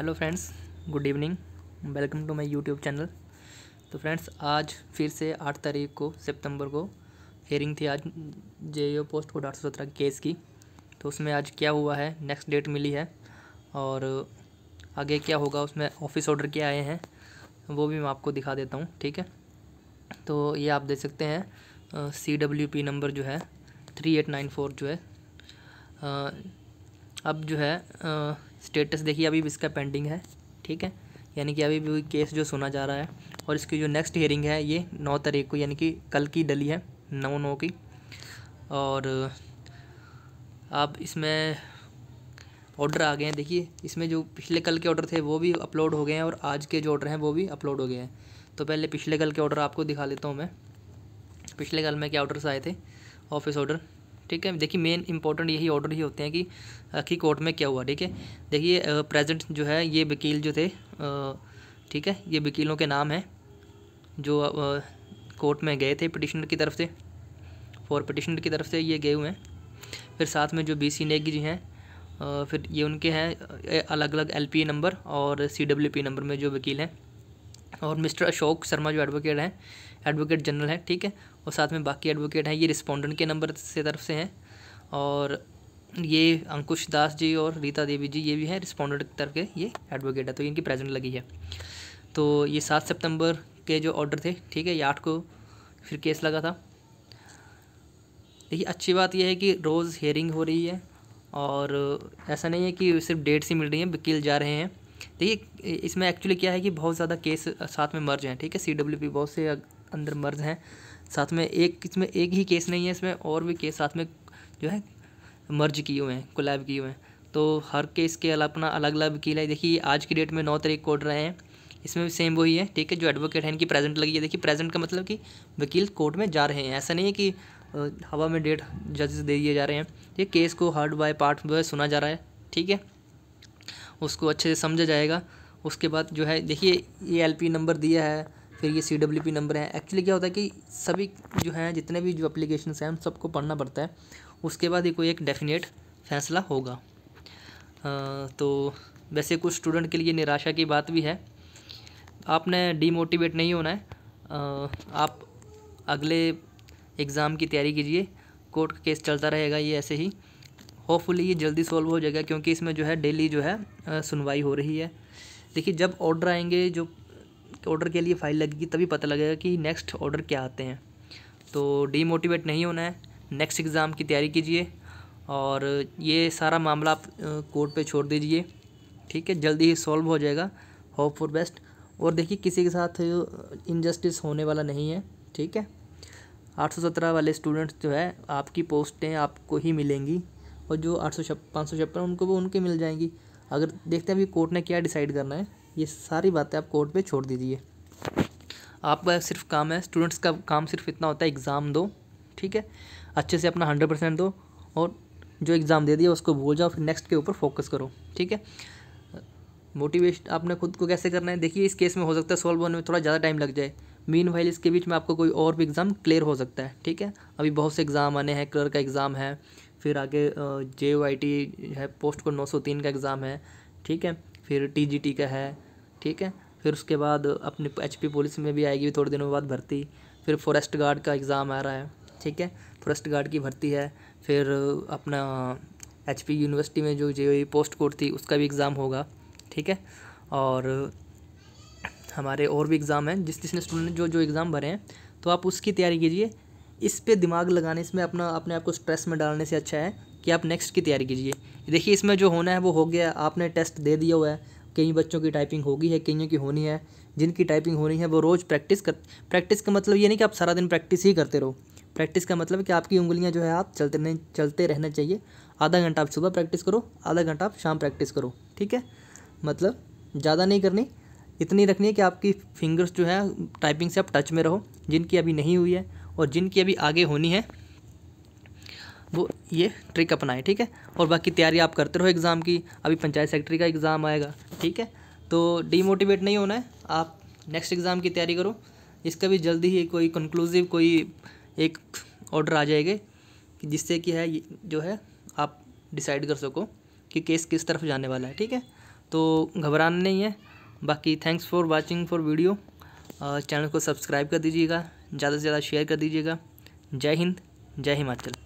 hello friends good evening welcome to my YouTube channel तो friends आज फिर से आठ तारीख को सितंबर को हेयरिंग थी आज जे ई पोस्ट कोड आठ सौ सत्रह केस की तो उसमें आज क्या हुआ है नेक्स्ट डेट मिली है और आगे क्या होगा उसमें ऑफिस ऑर्डर क्या आए हैं वो भी मैं आपको दिखा देता हूँ ठीक है तो ये आप देख सकते हैं सी डब्ल्यू पी नंबर जो है थ्री एट नाइन फोर जो है आ, अब जो है आ, स्टेटस देखिए अभी भी इसका पेंडिंग है ठीक है यानी कि अभी भी केस जो सुना जा रहा है और इसकी जो नेक्स्ट हेयरिंग है ये नौ तारीख को यानी कि कल की डली है नौ नौ की और आप इसमें ऑर्डर आ गए हैं देखिए इसमें जो पिछले कल के ऑर्डर थे वो भी अपलोड हो गए हैं और आज के जो ऑर्डर हैं वो भी अपलोड हो गए हैं तो पहले पिछले कल के ऑर्डर आपको दिखा लेता हूँ मैं पिछले कल में क्या ऑर्डर्स आए थे ऑफिस ऑर्डर ठीक है देखिए मेन इंपॉर्टेंट यही ऑर्डर ही होते हैं कि आखिर कोर्ट में क्या हुआ ठीक है देखिए प्रेजेंट जो है ये वकील जो थे ठीक है ये वकीलों के नाम हैं जो कोर्ट में गए थे पटिशनर की तरफ से फॉर पटिशनर की तरफ से ये गए हुए हैं फिर साथ में जो बी सी नेगी जी हैं फिर ये उनके हैं अलग अलग एल पी नंबर और सी डब्ल्यू पी नंबर में जो वकील हैं और मिस्टर अशोक शर्मा जो एडवोकेट हैं एडवोकेट जनरल हैं ठीक है और साथ में बाकी एडवोकेट हैं ये रिस्पोंडेंट के नंबर से तरफ से हैं और ये अंकुश दास जी और रीता देवी जी ये भी हैं रिस्पोंडेंट की तरफ के ये एडवोकेट है तो इनकी प्रेजेंट लगी है तो ये सात सितंबर के जो ऑर्डर थे ठीक है ये आठ को फिर केस लगा था देखिए अच्छी बात यह है कि रोज़ हेयरिंग हो रही है और ऐसा नहीं है कि सिर्फ डेट्स ही मिल रही हैं वकील जा रहे हैं देखिए इसमें एक्चुअली क्या है कि बहुत ज़्यादा केस साथ में मर्ज हैं ठीक है सी डब्ल्यू पी बहुत से अंदर मर्ज हैं साथ में एक इसमें एक ही केस नहीं है इसमें और भी केस साथ में जो है मर्ज किए हुए हैं कोलैब किए हुए हैं तो हर केस के अपना अलग अलग वकील है देखिए आज की डेट में नौ तारीख कोर्ट रहे हैं इसमें भी सेम वही है ठीक है जो एडवोकेट है इनकी प्रेजेंट लगी है देखिए प्रेजेंट का मतलब कि वकील कोर्ट में जा रहे हैं ऐसा नहीं है कि हवा में डेट जजेस दे दिए जा रहे हैं ये केस को हर्ड बाय पार्ट जो सुना जा रहा है ठीक है उसको अच्छे से समझा जाएगा उसके बाद जो है देखिए ये एल नंबर दिया है फिर ये सी डब्ल्यू पी नंबर है एक्चुअली क्या होता है कि सभी जो हैं जितने भी जो अप्लीकेशन हैं उन सबको पढ़ना पड़ता है उसके बाद ही कोई एक डेफिनेट फैसला होगा आ, तो वैसे कुछ स्टूडेंट के लिए निराशा की बात भी है आपने डीमोटिवेट नहीं होना है आ, आप अगले एग्ज़ाम की तैयारी कीजिए कोर्ट का केस चलता रहेगा ये ऐसे ही होपफुली ये जल्दी सॉल्व हो जाएगा क्योंकि इसमें जो है डेली जो है सुनवाई हो रही है देखिए जब ऑर्डर आएंगे जो ऑर्डर के लिए फाइल लगेगी तभी पता लगेगा कि नेक्स्ट ऑर्डर क्या आते हैं तो डीमोटिवेट नहीं होना है नेक्स्ट एग्ज़ाम की तैयारी कीजिए और ये सारा मामला आप कोर्ट पे छोड़ दीजिए ठीक है जल्दी ही सॉल्व हो जाएगा होप फॉर बेस्ट और देखिए किसी के साथ इनजस्टिस होने वाला नहीं है ठीक है आठ सौ सत्रह वाले स्टूडेंट्स जो है आपकी पोस्टें आपको ही मिलेंगी और जो आठ सौ पाँच सौ छप्पन उनको वो उनके मिल जाएंगी अगर देखते हैं अभी कोर्ट ने क्या डिसाइड करना है ये सारी बातें आप कोर्ट पे छोड़ दीजिए आपका सिर्फ काम है स्टूडेंट्स का काम सिर्फ इतना होता है एग्ज़ाम दो ठीक है अच्छे से अपना हंड्रेड परसेंट दो और जो एग्ज़ाम दे दिया उसको भूल जाओ फिर नेक्स्ट के ऊपर फोकस करो ठीक है मोटिवेशन आपने खुद को कैसे करना है देखिए इस केस में हो सकता है सॉल्व होने में थोड़ा ज़्यादा टाइम लग जाए मीन वाइल इसके बीच में आपको कोई और भी एग्ज़ाम क्लियर हो सकता है ठीक है अभी बहुत से एग्ज़ाम आने हैं क्लर का एग्ज़ाम है फिर आगे जे टी है पोस्ट को 903 का एग्ज़ाम है ठीक है फिर टी जी टी का है ठीक है फिर उसके बाद अपने एच पी पुलिस में भी आएगी थोड़े दिनों बाद भर्ती फिर फॉरेस्ट गार्ड का एग्ज़ाम आ रहा है ठीक है फॉरेस्ट गार्ड की भर्ती है फिर अपना एच पी यूनिवर्सिटी में जो जे पोस्ट कोड थी उसका भी एग्ज़ाम होगा ठीक है और हमारे और भी एग्ज़ाम हैं जिस जिसने स्टूडेंट जो जो एग्ज़ाम भरे हैं तो आप उसकी तैयारी कीजिए इस पर दिमाग लगाने इसमें अपना अपने आप को स्ट्रेस में डालने से अच्छा है कि आप नेक्स्ट की तैयारी कीजिए देखिए इसमें जो होना है वो हो गया आपने टेस्ट दे दिया हुआ है कई बच्चों की टाइपिंग होगी है कईयों की होनी है जिनकी टाइपिंग होनी है वो रोज़ प्रैक्टिस कर प्रैक्टिस का मतलब ये नहीं कि आप सारा दिन प्रैक्टिस ही करते रहो प्रैक्टिस का मतलब कि आपकी उंगलियां जो है आप चलते नहीं चलते रहना चाहिए आधा घंटा आप सुबह प्रैक्टिस करो आधा घंटा आप शाम प्रैक्टिस करो ठीक है मतलब ज़्यादा नहीं करनी इतनी रखनी है कि आपकी फिंगर्स जो है टाइपिंग से आप टच में रहो जिनकी अभी नहीं हुई है और जिनकी अभी आगे होनी है वो ये ट्रिक अपनाएं ठीक है और बाकी तैयारी आप करते रहो एग्ज़ाम की अभी पंचायत सेक्रेटरी का एग्ज़ाम आएगा ठीक है तो डीमोटिवेट नहीं होना है आप नेक्स्ट एग्ज़ाम की तैयारी करो इसका भी जल्दी ही कोई कंक्लूसिव कोई एक ऑर्डर आ जाएगा कि जिससे कि है जो है आप डिसाइड कर सको कि केस किस तरफ जाने वाला है ठीक है तो घबराना नहीं है बाकी thanks for watching for video channel को सब्सक्राइब कर दीजिएगा ज़्यादा से ज़्यादा शेयर कर दीजिएगा जय हिंद जय हिमाचल